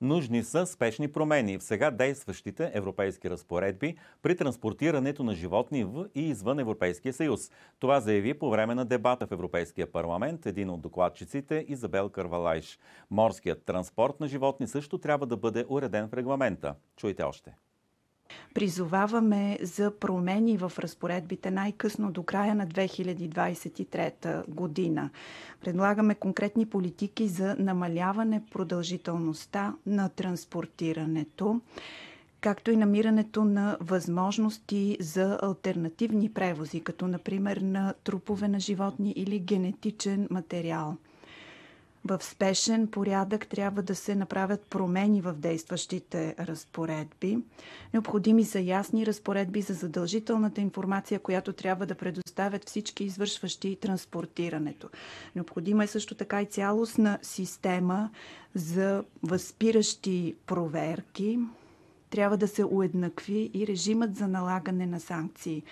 нужни са спешни промени в сега действащите европейски разпоредби при транспортирането на животни в и извън Европейския съюз. Това заяви по време на дебата в Европейския парламент един от докладчиците Изабел Карвалайш. Морският транспорт на животни също трябва да бъде уреден в регламента. Чуйте още. Призоваваме за промени в разпоредбите най-късно до края на 2023 година. Предлагаме конкретни политики за намаляване продължителността на транспортирането както и намирането на възможности за альтернативни превози, като например на трупове на животни или генетичен материал в спешен порядък трябва да се направят промени в действащите разпоредби. Необходими са ясни разпоредби за задължителната информация, която трябва да предоставят всички извършващи транспортирането. Необходима е също така и цялостна система за възпиращи проверки. Трябва да се уеднакви и режимът за налагане на санкции.